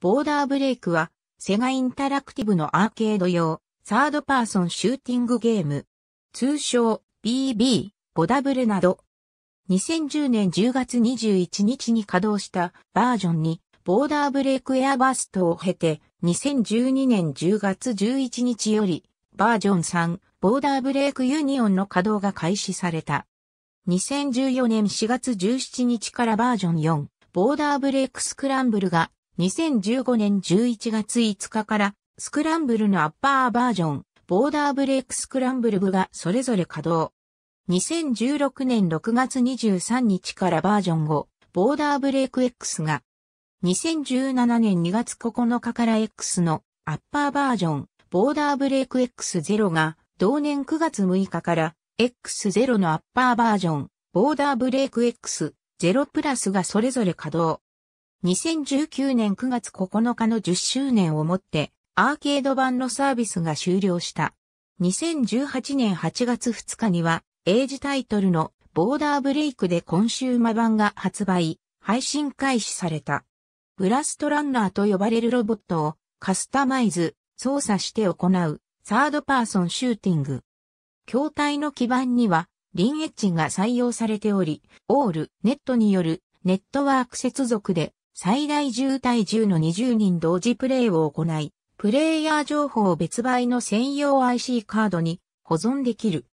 ボーダーブレイクは、セガインタラクティブのアーケード用、サードパーソンシューティングゲーム。通称、BB、ボダブレなど。2010年10月21日に稼働したバージョンに、ボーダーブレイクエアバーストを経て、2012年10月11日より、バージョン3、ボーダーブレイクユニオンの稼働が開始された。2014年4月17日からバージョン4、ボーダーブレイクスクランブルが2015年11月5日から、スクランブルのアッパーバージョン、ボーダーブレイクスクランブル部がそれぞれ稼働。2016年6月23日からバージョン5、ボーダーブレイク X が、2017年2月9日から X のアッパーバージョン、ボーダーブレイク X0 が、同年9月6日から X0 のアッパーバージョン、ボーダーブレイク X0 プラスがそれぞれ稼働。2019年9月9日の10周年をもってアーケード版のサービスが終了した。2018年8月2日には、エイジタイトルのボーダーブレイクでコンシューマ版が発売、配信開始された。ブラストランナーと呼ばれるロボットをカスタマイズ、操作して行うサードパーソンシューティング。筐体の基盤には、リンエッジが採用されており、オール、ネットによるネットワーク接続で最大10対10の20人同時プレイを行い、プレイヤー情報を別売の専用 IC カードに保存できる。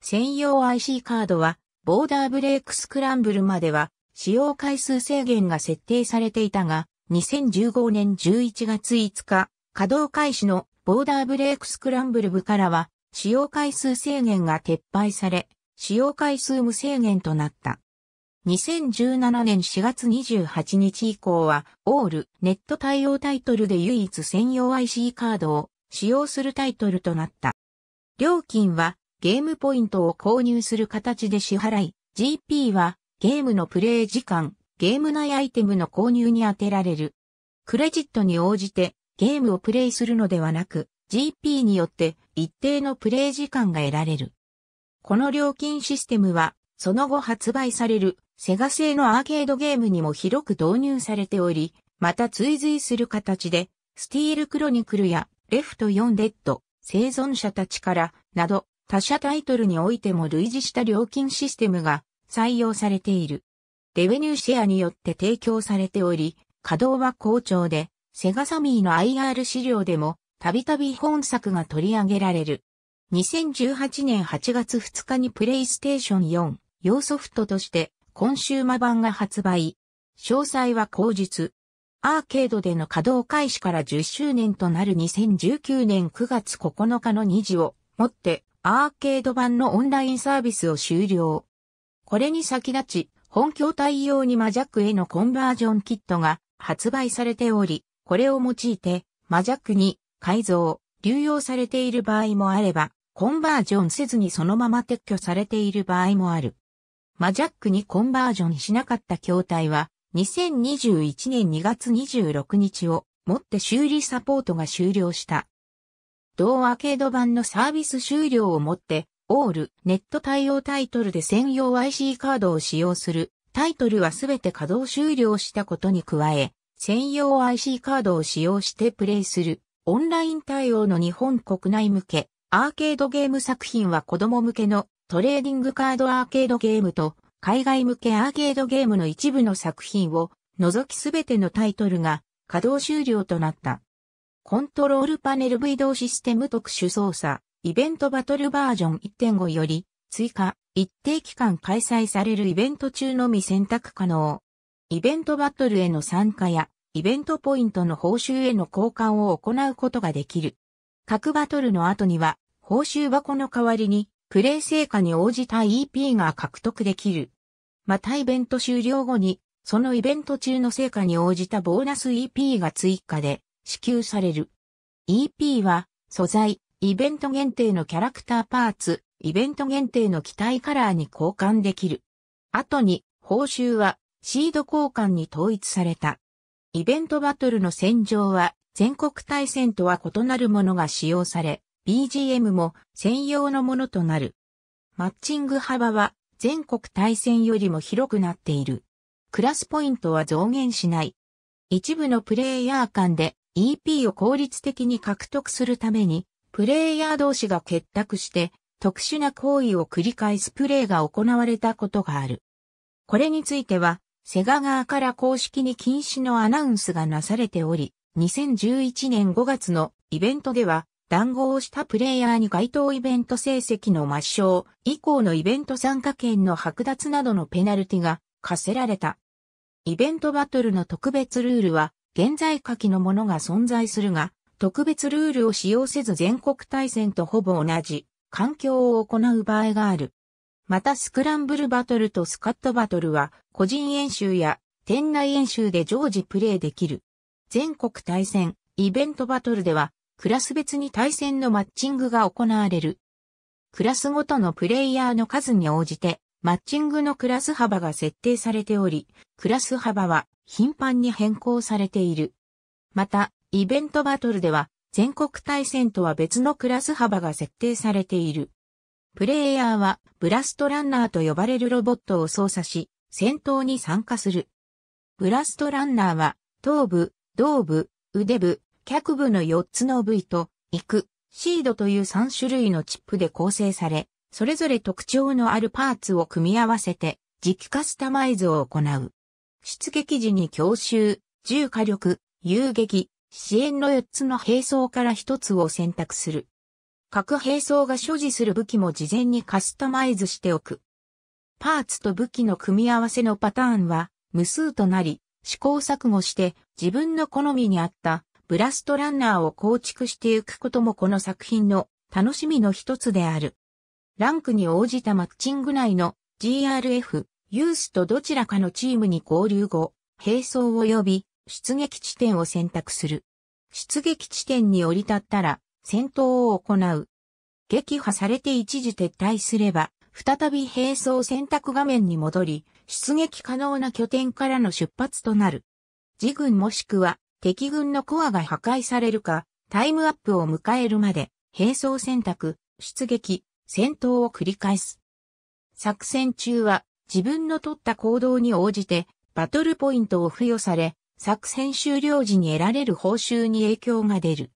専用 IC カードは、ボーダーブレイクスクランブルまでは、使用回数制限が設定されていたが、2015年11月5日、稼働開始のボーダーブレイクスクランブル部からは、使用回数制限が撤廃され、使用回数無制限となった。2017年4月28日以降は、オールネット対応タイトルで唯一専用 IC カードを使用するタイトルとなった。料金はゲームポイントを購入する形で支払い、GP はゲームのプレイ時間、ゲーム内アイテムの購入に充てられる。クレジットに応じてゲームをプレイするのではなく、GP によって一定のプレイ時間が得られる。この料金システムは、その後発売されるセガ製のアーケードゲームにも広く導入されており、また追随する形で、スティールクロニクルやレフト4デッド、生存者たちから、など、他社タイトルにおいても類似した料金システムが採用されている。レベニューシェアによって提供されており、稼働は好調で、セガサミーの IR 資料でも、たびたび本作が取り上げられる。2018年8月2日にプレイステーション4用ソフトとしてコンシューマ版が発売。詳細は後日。アーケードでの稼働開始から10周年となる2019年9月9日の2時をもってアーケード版のオンラインサービスを終了。これに先立ち、本拠体用にマジャックへのコンバージョンキットが発売されており、これを用いてマジャックに改造、流用されている場合もあれば、コンバージョンせずにそのまま撤去されている場合もある。マジャックにコンバージョンしなかった筐体は、2021年2月26日をもって修理サポートが終了した。同アーケード版のサービス終了をもって、オールネット対応タイトルで専用 IC カードを使用するタイトルはすべて稼働終了したことに加え、専用 IC カードを使用してプレイするオンライン対応の日本国内向けアーケードゲーム作品は子供向けのトレーディングカードアーケードゲームと海外向けアーケードゲームの一部の作品を除きすべてのタイトルが稼働終了となった。コントロールパネル V 動システム特殊操作、イベントバトルバージョン1.5より追加、一定期間開催されるイベント中のみ選択可能。イベントバトルへの参加やイベントポイントの報酬への交換を行うことができる。各バトルの後には報酬箱の代わりにプレイ成果に応じた EP が獲得できる。またイベント終了後に、そのイベント中の成果に応じたボーナス EP が追加で支給される。EP は、素材、イベント限定のキャラクターパーツ、イベント限定の機体カラーに交換できる。後に、報酬は、シード交換に統一された。イベントバトルの戦場は、全国対戦とは異なるものが使用され、BGM も専用のものとなる。マッチング幅は全国対戦よりも広くなっている。クラスポイントは増減しない。一部のプレイヤー間で EP を効率的に獲得するために、プレイヤー同士が結託して特殊な行為を繰り返すプレイが行われたことがある。これについては、セガ側から公式に禁止のアナウンスがなされており、2011年5月のイベントでは、談合をしたプレイヤーに該当イベント成績の抹消、以降のイベント参加権の剥奪などのペナルティが課せられた。イベントバトルの特別ルールは、現在下記のものが存在するが、特別ルールを使用せず全国対戦とほぼ同じ、環境を行う場合がある。またスクランブルバトルとスカットバトルは、個人演習や店内演習で常時プレイできる。全国対戦、イベントバトルでは、クラス別に対戦のマッチングが行われる。クラスごとのプレイヤーの数に応じて、マッチングのクラス幅が設定されており、クラス幅は頻繁に変更されている。また、イベントバトルでは、全国対戦とは別のクラス幅が設定されている。プレイヤーは、ブラストランナーと呼ばれるロボットを操作し、戦闘に参加する。ブラストランナーは、頭部、胴部、腕部、脚部の4つの部位と、肉、シードという3種類のチップで構成され、それぞれ特徴のあるパーツを組み合わせて、磁気カスタマイズを行う。出撃時に強襲、重火力、遊撃、支援の4つの兵装から1つを選択する。各兵装が所持する武器も事前にカスタマイズしておく。パーツと武器の組み合わせのパターンは無数となり、試行錯誤して自分の好みに合ったブラストランナーを構築していくこともこの作品の楽しみの一つである。ランクに応じたマッチング内の GRF、ユースとどちらかのチームに合流後、並走を呼び、出撃地点を選択する。出撃地点に降り立ったら、戦闘を行う。撃破されて一時撤退すれば、再び並走選択画面に戻り、出撃可能な拠点からの出発となる。自軍もしくは敵軍のコアが破壊されるか、タイムアップを迎えるまで、並走選択、出撃、戦闘を繰り返す。作戦中は自分の取った行動に応じてバトルポイントを付与され、作戦終了時に得られる報酬に影響が出る。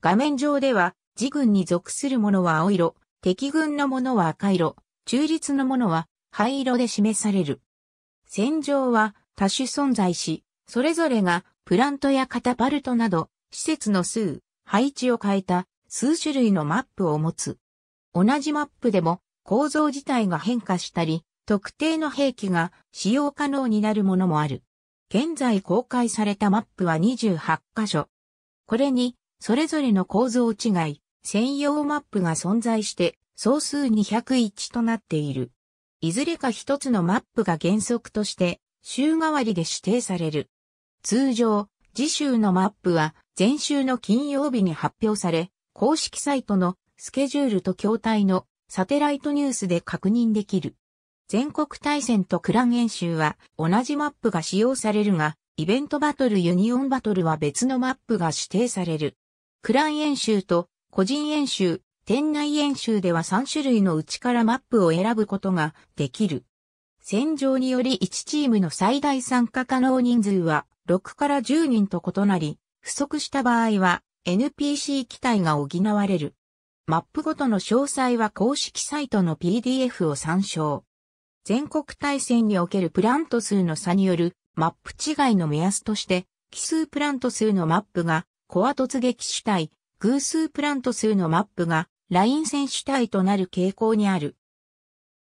画面上では、自軍に属するものは青色、敵軍のものは赤色、中立のものは灰色で示される。戦場は多種存在し、それぞれがプラントやカタパルトなど、施設の数、配置を変えた数種類のマップを持つ。同じマップでも構造自体が変化したり、特定の兵器が使用可能になるものもある。現在公開されたマップは28箇所。これに、それぞれの構造違い、専用マップが存在して、総数201となっている。いずれか一つのマップが原則として、週替わりで指定される。通常、次週のマップは前週の金曜日に発表され、公式サイトのスケジュールと筐体のサテライトニュースで確認できる。全国対戦とクラン演習は同じマップが使用されるが、イベントバトルユニオンバトルは別のマップが指定される。クラン演習と個人演習、店内演習では3種類のうちからマップを選ぶことができる。戦場により1チームの最大参加可能人数は6から10人と異なり、不足した場合は NPC 機体が補われる。マップごとの詳細は公式サイトの PDF を参照。全国大戦におけるプラント数の差によるマップ違いの目安として、奇数プラント数のマップがコア突撃主体、偶数プラント数のマップがライン戦主体となる傾向にある。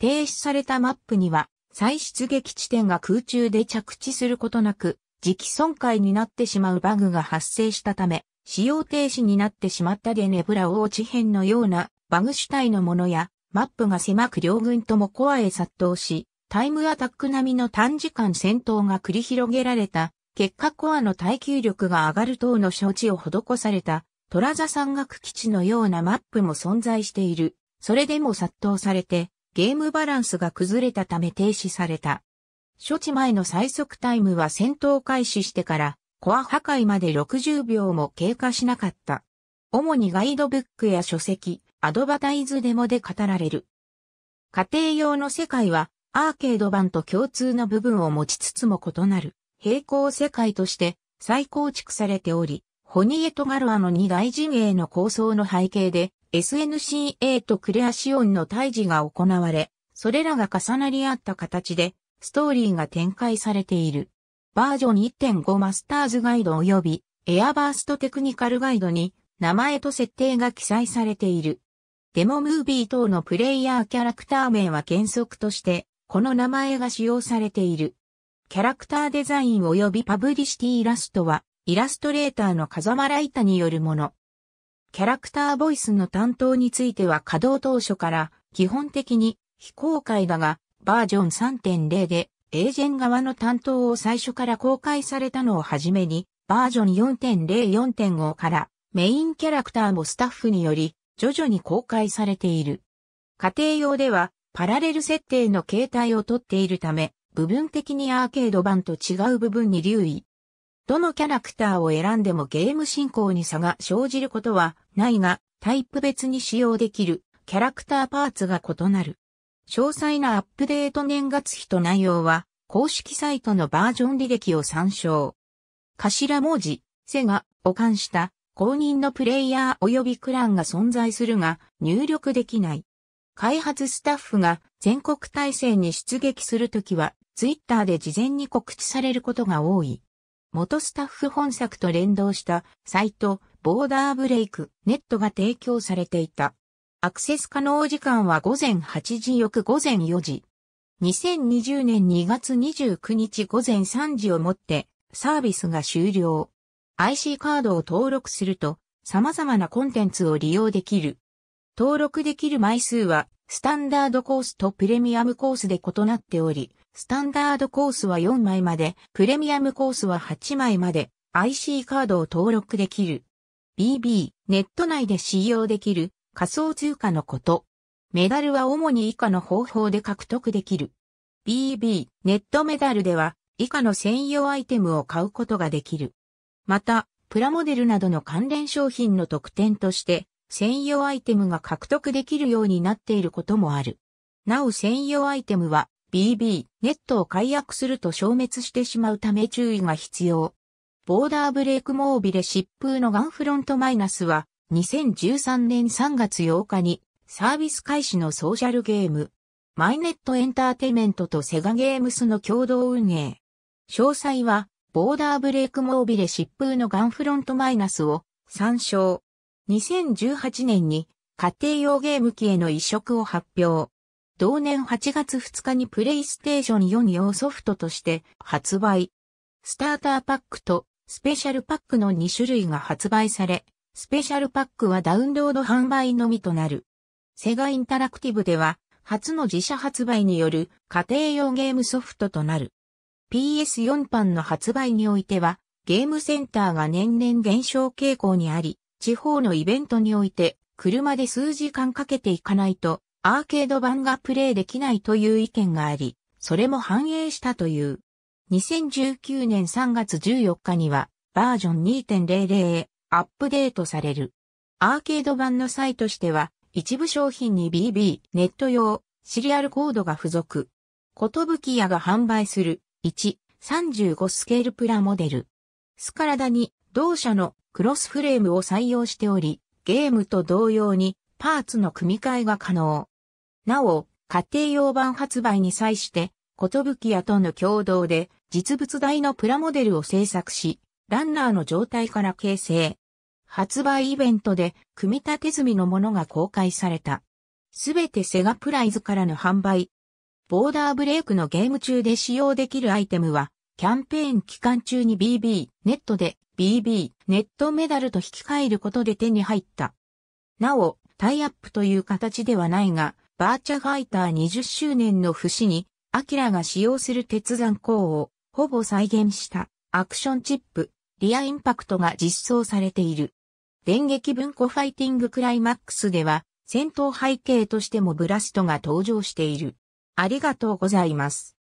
停止されたマップには、再出撃地点が空中で着地することなく、磁気損壊になってしまうバグが発生したため、使用停止になってしまったデネブラ王地編のようなバグ主体のものやマップが狭く両軍ともコアへ殺到し、タイムアタック並みの短時間戦闘が繰り広げられた、結果コアの耐久力が上がる等の処置を施された、トラザ山岳基地のようなマップも存在している。それでも殺到されて、ゲームバランスが崩れたため停止された。処置前の最速タイムは戦闘開始してからコア破壊まで60秒も経過しなかった。主にガイドブックや書籍、アドバタイズデモで語られる。家庭用の世界はアーケード版と共通の部分を持ちつつも異なる平行世界として再構築されており、ホニエトガロアの二大陣営の構想の背景で SNCA とクレアシオンの対峙が行われ、それらが重なり合った形でストーリーが展開されている。バージョン1.5マスターズガイド及びエアバーストテクニカルガイドに名前と設定が記載されている。デモムービー等のプレイヤーキャラクター名は原則としてこの名前が使用されている。キャラクターデザイン及びパブリシティイラストはイラストレーターの風間ライタによるもの。キャラクターボイスの担当については稼働当初から基本的に非公開だがバージョン3.0で、エージェン側の担当を最初から公開されたのをはじめに、バージョン4.0.4.5からメインキャラクターもスタッフにより徐々に公開されている。家庭用ではパラレル設定の形態をとっているため、部分的にアーケード版と違う部分に留意。どのキャラクターを選んでもゲーム進行に差が生じることはないが、タイプ別に使用できるキャラクターパーツが異なる。詳細なアップデート年月日と内容は、公式サイトのバージョン履歴を参照。頭文字、セガを冠した公認のプレイヤー及びクランが存在するが入力できない。開発スタッフが全国体制に出撃するときは、ツイッターで事前に告知されることが多い。元スタッフ本作と連動したサイト、ボーダーブレイク、ネットが提供されていた。アクセス可能時間は午前8時翌午前4時。2020年2月29日午前3時をもってサービスが終了。IC カードを登録すると様々なコンテンツを利用できる。登録できる枚数はスタンダードコースとプレミアムコースで異なっており、スタンダードコースは4枚まで、プレミアムコースは8枚まで IC カードを登録できる。BB、ネット内で使用できる仮想通貨のこと。メダルは主に以下の方法で獲得できる。BB、ネットメダルでは以下の専用アイテムを買うことができる。また、プラモデルなどの関連商品の特典として、専用アイテムが獲得できるようになっていることもある。なお専用アイテムは BB、ネットを解約すると消滅してしまうため注意が必要。ボーダーブレイクモービレ疾風のガンフロントマイナスは2013年3月8日にサービス開始のソーシャルゲーム、マイネットエンターテイメントとセガゲームスの共同運営。詳細は、ボーダーブレイクモービレ疾風のガンフロントマイナスを参照。2018年に家庭用ゲーム機への移植を発表。同年8月2日にプレイステーション4用ソフトとして発売。スターターパックとスペシャルパックの2種類が発売され、スペシャルパックはダウンロード販売のみとなる。セガインタラクティブでは、初の自社発売による家庭用ゲームソフトとなる。PS4 版の発売においては、ゲームセンターが年々減少傾向にあり、地方のイベントにおいて、車で数時間かけていかないと、アーケード版がプレイできないという意見があり、それも反映したという。2019年3月14日には、バージョン2.00アップデートされる。アーケード版の際としては、一部商品に BB、ネット用、シリアルコードが付属。ことぶき屋が販売する、1、35スケールプラモデル。スカラダに、同社のクロスフレームを採用しており、ゲームと同様に、パーツの組み替えが可能。なお、家庭用版発売に際して、ことぶき屋との共同で、実物大のプラモデルを制作し、ランナーの状態から形成、発売イベントで組み立て済みのものが公開された。すべてセガプライズからの販売。ボーダーブレイクのゲーム中で使用できるアイテムは、キャンペーン期間中に BB、ネットで BB、ネットメダルと引き換えることで手に入った。なお、タイアップという形ではないが、バーチャファイター20周年の節に、アキラが使用する鉄山鋼をほぼ再現したアクションチップ、リアインパクトが実装されている。電撃文庫ファイティングクライマックスでは、戦闘背景としてもブラストが登場している。ありがとうございます。